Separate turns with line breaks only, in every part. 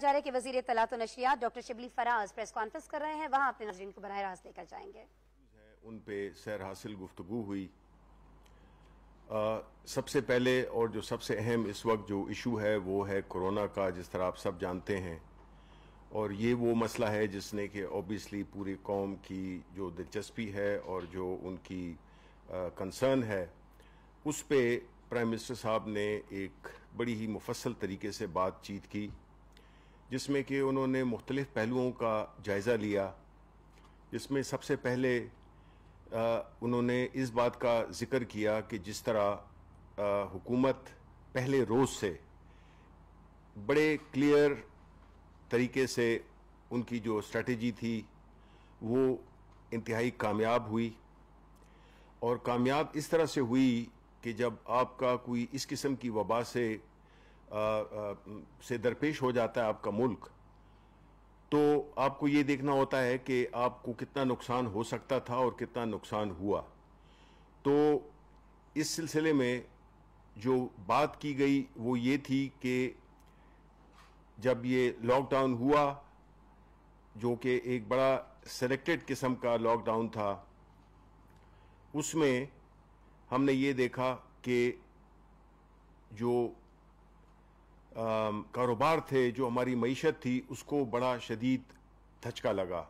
जा रहा है कि वजीर तलात तो नशरियात doctor Shibli Faraz press conference कर रहे हैं वहां अपने नाजरन को बरह रास्त लेकर जाएंगे उन पे सैर हासिल गुफ्तु हुई आ, सबसे पहले और जो सबसे अहम इस वक्त जो इशू है वो है कोरोना का जिस तरह आप सब जानते हैं और ये वो मसला है जिसने कि ओबियसली पूरी कौम की जो दिलचस्पी है और जो उनकी कंसर्न है उस पर प्राइम मिनिस्टर साहब ने एक बड़ी ही मुफसल तरीके से बातचीत की जिसमें कि उन्होंने मुख्तलिफ़ पहलुओं का जायज़ा लिया जिसमें सबसे पहले उन्होंने इस बात का जिक्र किया कि जिस तरह हुकूमत पहले रोज़ से बड़े क्लियर तरीके से उनकी जो स्ट्रेटजी थी वो इंतहाई कामयाब हुई और कामयाब इस तरह से हुई कि जब आपका कोई इस किस्म की वबा से से दरपेश हो जाता है आपका मुल्क तो आपको ये देखना होता है कि आपको कितना नुकसान हो सकता था और कितना नुकसान हुआ तो इस सिलसिले में जो बात की गई वो ये थी कि जब ये लॉकडाउन हुआ जो कि एक बड़ा सेलेक्टेड किस्म का लॉकडाउन था उसमें हमने ये देखा कि जो कारोबार थे जो हमारी मीशत थी उसको बड़ा शदीद धचका लगा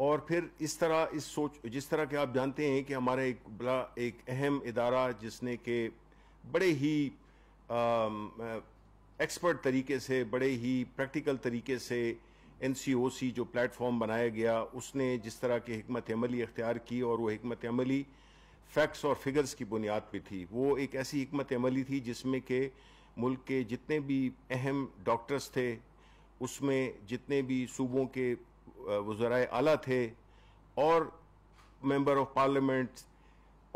और फिर इस तरह इस सोच जिस तरह के आप जानते हैं कि हमारा एक बड़ा एक अहम इदारा जिसने के बड़े ही एक्सपर्ट तरीके से बड़े ही प्रैक्टिकल तरीके से एन जो प्लेटफॉर्म बनाया गया उसने जिस तरह की हमत अमली इख्तियार की और वो हमत अमली फैक्ट्स और फिगर्स की बुनियाद पर थी वो एक ऐसी हमत अमली थी जिसमें कि मुल्क के जितने भी अहम डॉक्टर्स थे उसमें जितने भी सूबों के वज़रा अला थे और मेंबर ऑफ पार्लियामेंट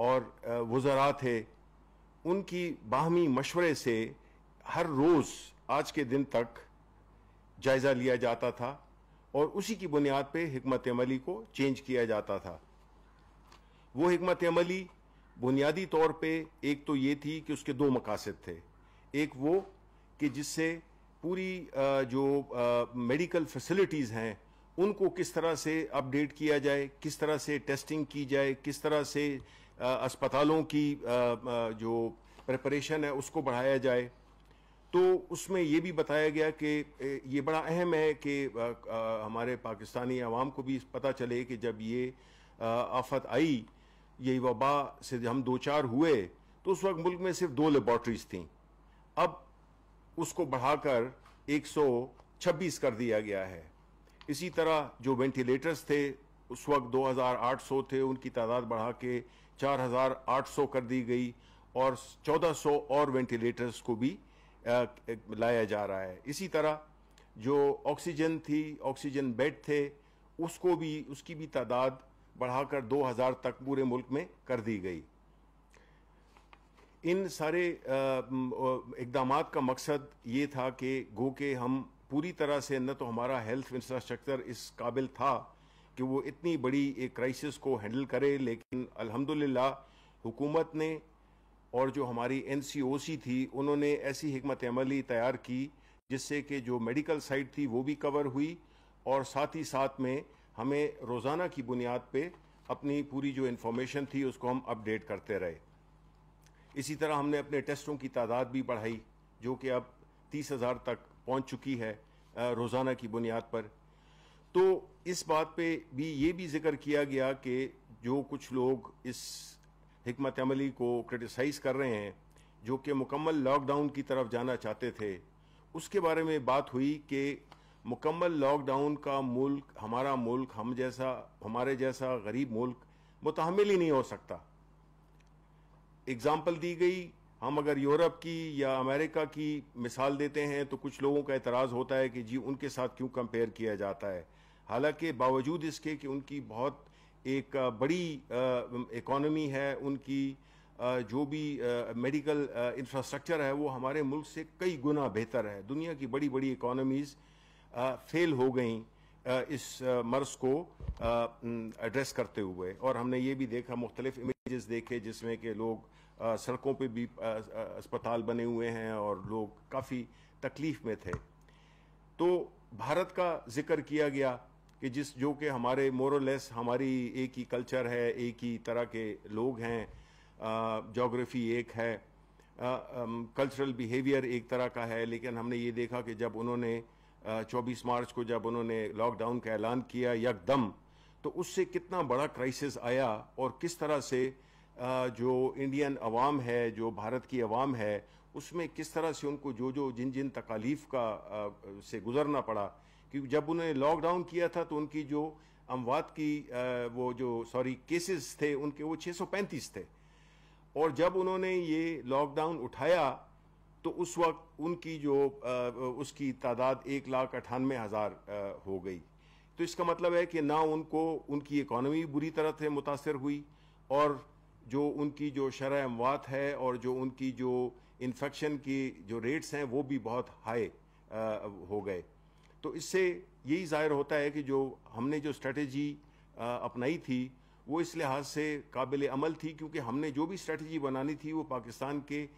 और वज़रा थे उनकी बाहमी मशवरे से हर रोज़ आज के दिन तक जायज़ा लिया जाता था और उसी की बुनियाद पे हमत अमली को चेंज किया जाता था वो हमत अमली बुनियादी तौर पे एक तो ये थी कि उसके दो मकासद थे एक वो कि जिससे पूरी जो मेडिकल फैसिलिटीज़ हैं उनको किस तरह से अपडेट किया जाए किस तरह से टेस्टिंग की जाए किस तरह से अस्पतालों की जो प्रिपरेशन है उसको बढ़ाया जाए तो उसमें ये भी बताया गया कि ये बड़ा अहम है कि हमारे पाकिस्तानी आवाम को भी पता चले कि जब ये आफत आई यही वबा से हम दो चार हुए तो उस वक्त मुल्क में सिर्फ दो लेबॉर्ट्रीज थी उसको बढ़ाकर 126 कर दिया गया है इसी तरह जो वेंटिलेटर्स थे उस वक्त 2800 थे उनकी तादाद बढ़ा के 4800 कर दी गई और 1400 और वेंटिलेटर्स को भी लाया जा रहा है इसी तरह जो ऑक्सीजन थी ऑक्सीजन बेड थे उसको भी उसकी भी तादाद बढ़ाकर 2000 तक पूरे मुल्क में कर दी गई इन सारे इकदाम का मकसद ये था कि गो के हम पूरी तरह से न तो हमारा हेल्थ इंफ्रास्ट्रक्चर इस काबिल था कि वो इतनी बड़ी एक क्राइसिस को हैंडल करे लेकिन अल्हम्दुलिल्लाह हुकूमत ने और जो हमारी एन थी उन्होंने ऐसी हमत अमली तैयार की जिससे कि जो मेडिकल साइट थी वो भी कवर हुई और साथ ही साथ में हमें रोज़ाना की बुनियाद पर अपनी पूरी जो इन्फॉर्मेशन थी उसको हम अपडेट करते रहे इसी तरह हमने अपने टेस्टों की तादाद भी बढ़ाई जो कि अब तीस हज़ार तक पहुंच चुकी है रोज़ाना की बुनियाद पर तो इस बात पे भी ये भी जिक्र किया गया कि जो कुछ लोग इस हमत अमली को क्रिटिसाइज़ कर रहे हैं जो कि मुकम्मल लॉकडाउन की तरफ जाना चाहते थे उसके बारे में बात हुई कि मुकम्मल लॉकडाउन का मुल्क हमारा मुल्क हम जैसा हमारे जैसा गरीब मुल्क मुतहमल ही नहीं हो सकता एग्जाम्पल दी गई हम अगर यूरोप की या अमेरिका की मिसाल देते हैं तो कुछ लोगों का एतराज़ होता है कि जी उनके साथ क्यों कंपेयर किया जाता है हालांकि बावजूद इसके कि उनकी बहुत एक बड़ी इकॉनमी है उनकी जो भी मेडिकल इंफ्रास्ट्रक्चर है वो हमारे मुल्क से कई गुना बेहतर है दुनिया की बड़ी बड़ी इकॉनमीज़ फेल हो गई इस मर्ज को एड्रेस करते हुए और हमने ये भी देखा मुख्तलिफ इमेजेस देखे जिसमें कि लोग आ, सड़कों पे भी आ, अस्पताल बने हुए हैं और लोग काफ़ी तकलीफ में थे तो भारत का जिक्र किया गया कि जिस जो कि हमारे मोरलेस हमारी एक ही कल्चर है एक ही तरह के लोग हैं जोग्राफी एक है कल्चरल बिहेवियर एक तरह का है लेकिन हमने ये देखा कि जब उन्होंने चौबीस मार्च को जब उन्होंने लॉकडाउन का ऐलान किया यकदम तो उससे कितना बड़ा क्राइसिस आया और किस तरह से जो इंडियन अवाम है जो भारत की अवाम है उसमें किस तरह से उनको जो जो जिन जिन तकालीफ का से गुजरना पड़ा क्योंकि जब उन्होंने लॉकडाउन किया था तो उनकी जो अमवात की वो जो सॉरी केसेस थे उनके वो 635 थे और जब उन्होंने ये लॉकडाउन उठाया तो उस वक्त उनकी जो उसकी तादाद एक लाख अठानवे हज़ार हो गई तो इसका मतलब है कि ना उनको उनकी इकॉनमी बुरी तरह से मुतासर हुई और जो उनकी जो शर अमवात है और जो उनकी जो इन्फेक्शन की जो रेट्स हैं वो भी बहुत हाई हो गए तो इससे यही जाहिर होता है कि जो हमने जो स्ट्रेटजी अपनाई थी वो इस लिहाज से काबिल अमल थी क्योंकि हमने जो भी स्ट्रेटजी बनानी थी वो पाकिस्तान के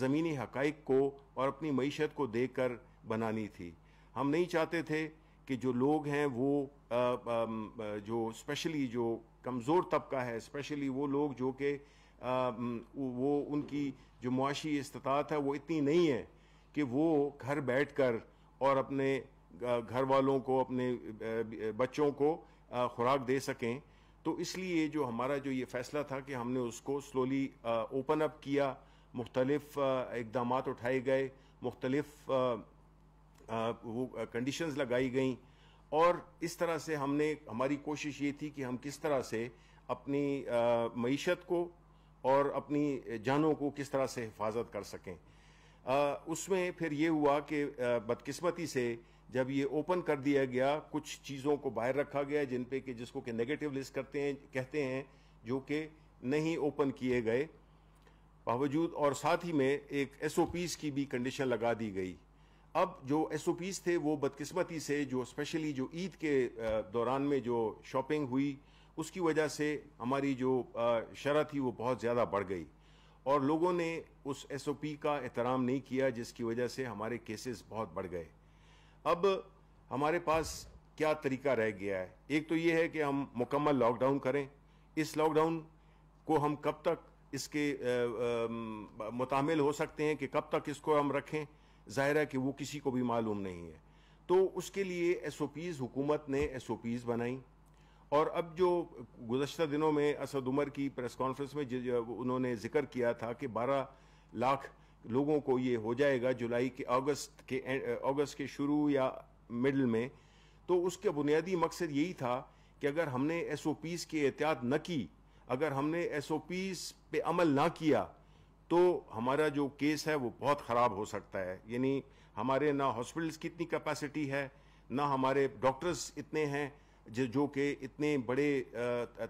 ज़मीनी हक को और अपनी मीशत को देख कर बनानी थी हम नहीं चाहते थे कि जो लोग हैं वो आ, आ, जो स्पेशली जो कमज़ोर तबका है स्पेशली वो लोग जो कि वो उनकी जो मुआशी इस्तात है वो इतनी नहीं है कि वो घर बैठ कर और अपने घर वालों को अपने बच्चों को खुराक दे सकें तो इसलिए जो हमारा जो ये फैसला था कि हमने उसको स्लोली ओपन अप किया मुख्तलफ इकदाम उठाए गए मुख्तलफ वो कंडीशंस लगाई गई और इस तरह से हमने हमारी कोशिश ये थी कि हम किस तरह से अपनी मीशत को और अपनी जानों को किस तरह से हिफाजत कर सकें आ, उसमें फिर ये हुआ कि बदकिस्मती से जब ये ओपन कर दिया गया कुछ चीज़ों को बाहर रखा गया जिन पे कि जिसको कि नेगेटिव लिस्ट करते हैं कहते हैं जो कि नहीं ओपन किए गए बावजूद और साथ ही में एक एस की भी कंडीशन लगा दी गई अब जो एस थे वो बदकिस्मती से जो स्पेशली जो ईद के दौरान में जो शॉपिंग हुई उसकी वजह से हमारी जो शरह थी वो बहुत ज़्यादा बढ़ गई और लोगों ने उस एस का एहतराम नहीं किया जिसकी वजह से हमारे केसेस बहुत बढ़ गए अब हमारे पास क्या तरीका रह गया है एक तो ये है कि हम मुकम्मल लॉकडाउन करें इस लॉकडाउन को हम कब तक इसके मुतामिल हो सकते हैं कि कब तक इसको हम रखें ज़ाहिर है कि वो किसी को भी मालूम नहीं है तो उसके लिए एस ओ पीज़ हुकूमत ने एस ओ पीज़ बनाई और अब जो गुजशत दिनों में असद उमर की प्रेस कॉन्फ्रेंस में उन्होंने जिक्र किया था कि 12 लाख लोगों को ये हो जाएगा जुलाई के अगस्त के अगस्त के शुरू या मिडल में तो उसके बुनियादी मकसद यही था कि अगर हमने एस ओ पीज़ की एहतियात न की अगर हमने एस ओ पीज़ पर अमल ना किया तो हमारा जो केस है वो बहुत ख़राब हो सकता है यानी हमारे ना हॉस्पिटल्स की इतनी कैपेसिटी है ना हमारे डॉक्टर्स इतने हैं जो जो कि इतने बड़े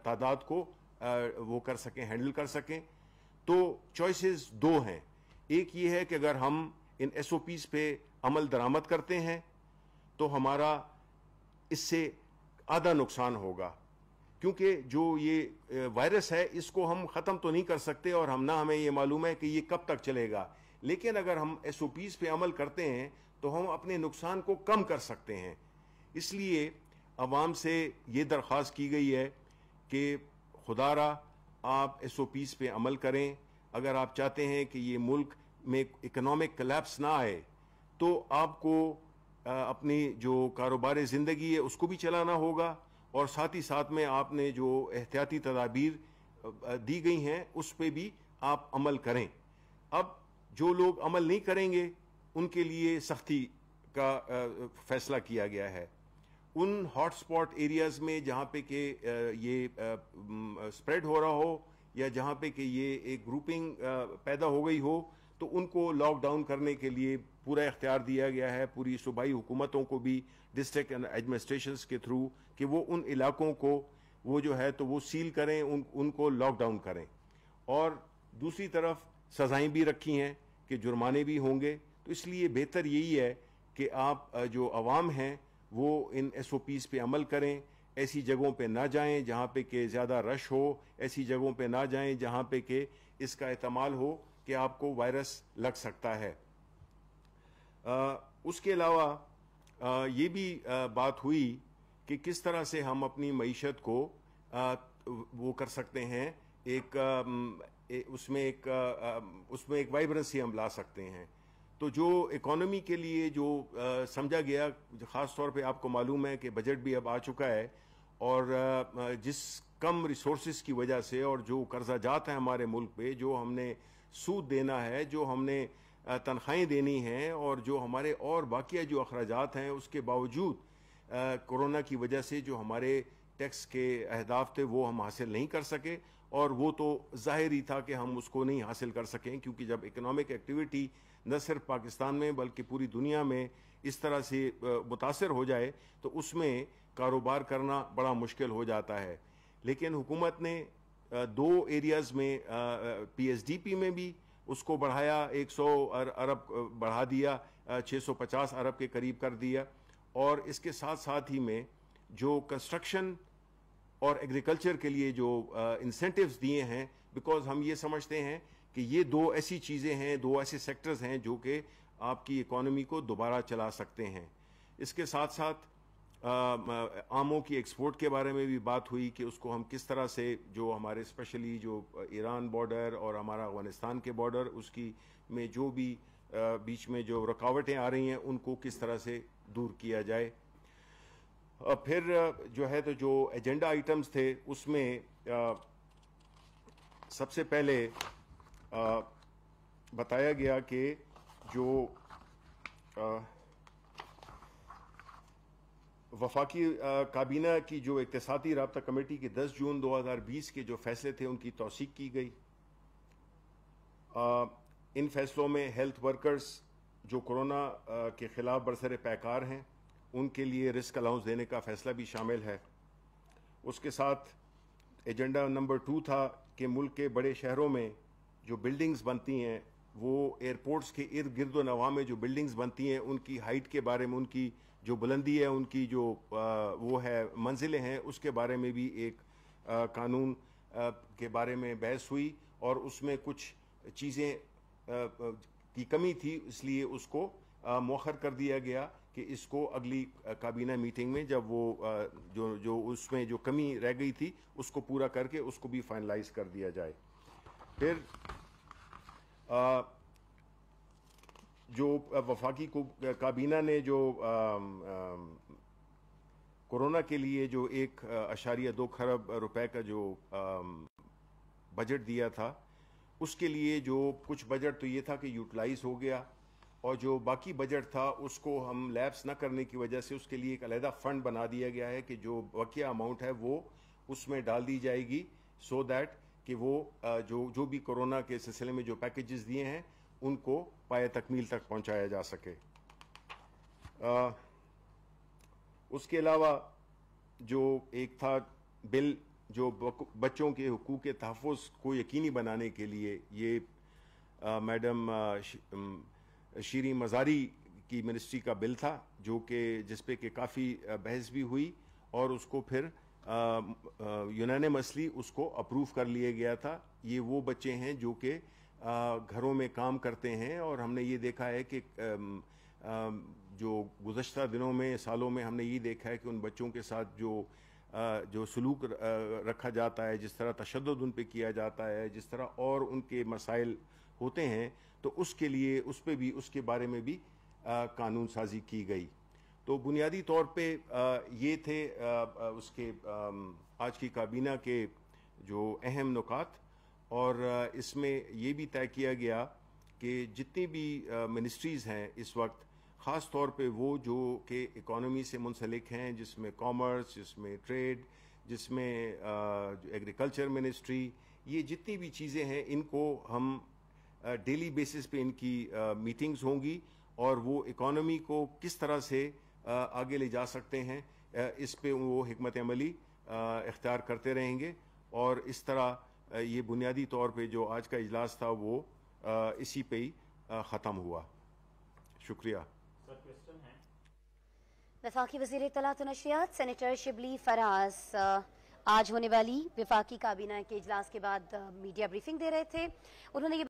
तादाद को वो कर सकें हैंडल कर सकें तो चॉइसेस दो हैं एक ये है कि अगर हम इन एस पे अमल दरामद करते हैं तो हमारा इससे आधा नुकसान होगा क्योंकि जो ये वायरस है इसको हम ख़त्म तो नहीं कर सकते और हम ना हमें ये मालूम है कि ये कब तक चलेगा लेकिन अगर हम एस ओ पीज़ पर अमल करते हैं तो हम अपने नुकसान को कम कर सकते हैं इसलिए आवाम से ये दरख्वास्त की गई है कि खुदारा आप एस ओ पीज़ पर अमल करें अगर आप चाहते हैं कि ये मुल्क में इकनॉमिक कलेप्स ना आए तो आपको अपनी जो कारोबार ज़िंदगी है उसको भी चलाना होगा और साथ ही साथ में आपने जो एहतियाती तदाबीर दी गई हैं उस पर भी आप अमल करें अब जो लोग अमल नहीं करेंगे उनके लिए सख्ती का फैसला किया गया है उन हॉटस्पॉट एरियाज में जहाँ पे के ये स्प्रेड हो रहा हो या जहाँ पे कि ये एक ग्रुपिंग पैदा हो गई हो तो उनको लॉकडाउन करने के लिए पूरा इख्तियार दिया गया है पूरी सूबाई हुकूमतों को भी डिस्ट्रिक्ट एडमिनिस्ट्रेशन के थ्रू कि वो उन इलाकों को वो जो है तो वो सील करें उन उनको लॉकडाउन करें और दूसरी तरफ सजाएं भी रखी हैं कि जुर्माने भी होंगे तो इसलिए बेहतर यही है कि आप जो आवाम हैं वो इन एस ओ पीज़ पर अमल करें ऐसी जगहों पर ना जाए जहाँ पे कि ज़्यादा रश हो ऐसी जगहों पर ना जाए जहाँ पे कि इसका इतमाल हो कि आपको वायरस लग सकता है आ, उसके अलावा ये भी बात हुई कि किस तरह से हम अपनी मीशत को वो कर सकते हैं एक उसमें एक उसमें एक वाइब्रेंसी हम ला सकते हैं तो जो इकोनॉमी के लिए जो समझा गया ख़ास तौर पे आपको मालूम है कि बजट भी अब आ चुका है और जिस कम रिसोर्स की वजह से और जो कर्जा जात है हमारे मुल्क पे जो हमने सूद देना है जो हमने तनख्वाहें देनी हैं और जो हमारे और बाकिया जो अखराज हैं उसके बावजूद कोरोना की वजह से जो हमारे टैक्स के अहदाफ थे वो हम हासिल नहीं कर सके और वो तो जाहिर ही था कि हम उसको नहीं हासिल कर सकें क्योंकि जब इकोनॉमिक एक्टिविटी न सिर्फ पाकिस्तान में बल्कि पूरी दुनिया में इस तरह से मुतासर हो जाए तो उसमें कारोबार करना बड़ा मुश्किल हो जाता है लेकिन हुकूमत ने दो एरियाज़ में पी में भी उसको बढ़ाया 100 अरब बढ़ा दिया 650 अरब के करीब कर दिया और इसके साथ साथ ही में जो कंस्ट्रक्शन और एग्रीकल्चर के लिए जो इंसेंटिव्स दिए हैं बिकॉज हम ये समझते हैं कि ये दो ऐसी चीज़ें हैं दो ऐसे सेक्टर्स हैं जो कि आपकी इकोनॉमी को दोबारा चला सकते हैं इसके साथ साथ आमों की एक्सपोर्ट के बारे में भी बात हुई कि उसको हम किस तरह से जो हमारे स्पेशली जो ईरान बॉर्डर और हमारा अफगानिस्तान के बॉर्डर उसकी में जो भी बीच में जो रुकावटें आ रही हैं उनको किस तरह से दूर किया जाए फिर जो है तो जो एजेंडा आइटम्स थे उसमें सबसे पहले बताया गया कि जो वफाकी काबीना की जो इकतसाती रबता कमेटी के 10 जून 2020 के जो फैसले थे उनकी तोसीक की गई आ, इन फैसलों में हेल्थ वर्कर्स जो कोरोना के ख़िलाफ़ बरसर पैकार हैं उनके लिए रिस्क अलाउंस देने का फैसला भी शामिल है उसके साथ एजेंडा नंबर टू था कि मुल्क के बड़े शहरों में जो बिल्डिंग्स बनती हैं वो एयरपोर्ट्स के इर्द गिर्द नवा में जो बिल्डिंग्स बनती हैं उनकी हाइट के बारे में उनकी जो बुलंदी है उनकी जो वो है मंजिलें हैं उसके बारे में भी एक कानून के बारे में बहस हुई और उसमें कुछ चीज़ें की कमी थी इसलिए उसको मौखर कर दिया गया कि इसको अगली काबीना मीटिंग में जब वो जो जो उसमें जो कमी रह गई थी उसको पूरा करके उसको भी फाइनलाइज कर दिया जाए फिर आ, जो वफाकी काबीना ने जो कोरोना के लिए जो एक अशारिया दो खरब रुपए का जो बजट दिया था उसके लिए जो कुछ बजट तो ये था कि यूटिलाइज हो गया और जो बाकी बजट था उसको हम लैब्स ना करने की वजह से उसके लिए एक अलहदा फ़ंड बना दिया गया है कि जो वकिया अमाउंट है वो उसमें डाल दी जाएगी सो so दैट कि वो जो जो भी कोरोना के सिलसिले में जो पैकेजेस दिए हैं उनको पाए तकमील तक पहुंचाया जा सके आ, उसके अलावा जो एक था बिल जो बच्चों के हकूक़ के तहफ़ को यकीनी बनाने के लिए ये आ, मैडम शीरी मज़ारी की मिनिस्ट्री का बिल था जो कि जिस पे कि काफ़ी बहस भी हुई और उसको फिर यूनानमसली उसको अप्रूव कर लिया गया था ये वो बच्चे हैं जो कि घरों में काम करते हैं और हमने ये देखा है कि जो गुज्त दिनों में सालों में हमने ये देखा है कि उन बच्चों के साथ जो जो सलूक रखा जाता है जिस तरह तशद उन पर किया जाता है जिस तरह और उनके मसाइल होते हैं तो उसके लिए उस पर भी उसके बारे में भी कानून साजी की गई तो बुनियादी तौर पर ये थे उसके आज की काबीना के जो अहम नुकात और इसमें ये भी तय किया गया कि जितनी भी मिनिस्ट्रीज़ हैं इस वक्त ख़ास तौर पे वो जो कि इकोनॉमी से मुंसलिक हैं जिसमें कॉमर्स जिसमें ट्रेड जिसमें एग्रीकल्चर मिनिस्ट्री ये जितनी भी चीज़ें हैं इनको हम डेली बेसिस पे इनकी मीटिंग्स होंगी और वो इकोनॉमी को किस तरह से आगे ले जा सकते हैं इस पे वो हमत अमली इख्तियार करते रहेंगे और इस तरह ये बुनियादी तौर पे जो आज का इजलास था वो इसी पे ही ख़त्म हुआ शुक्रिया वफाकी वजीर तलात तो नशियात सेनेटर शिबली फराज आज होने वाली विफाकी काबीना के इजलास के बाद मीडिया ब्रीफिंग दे रहे थे उन्होंने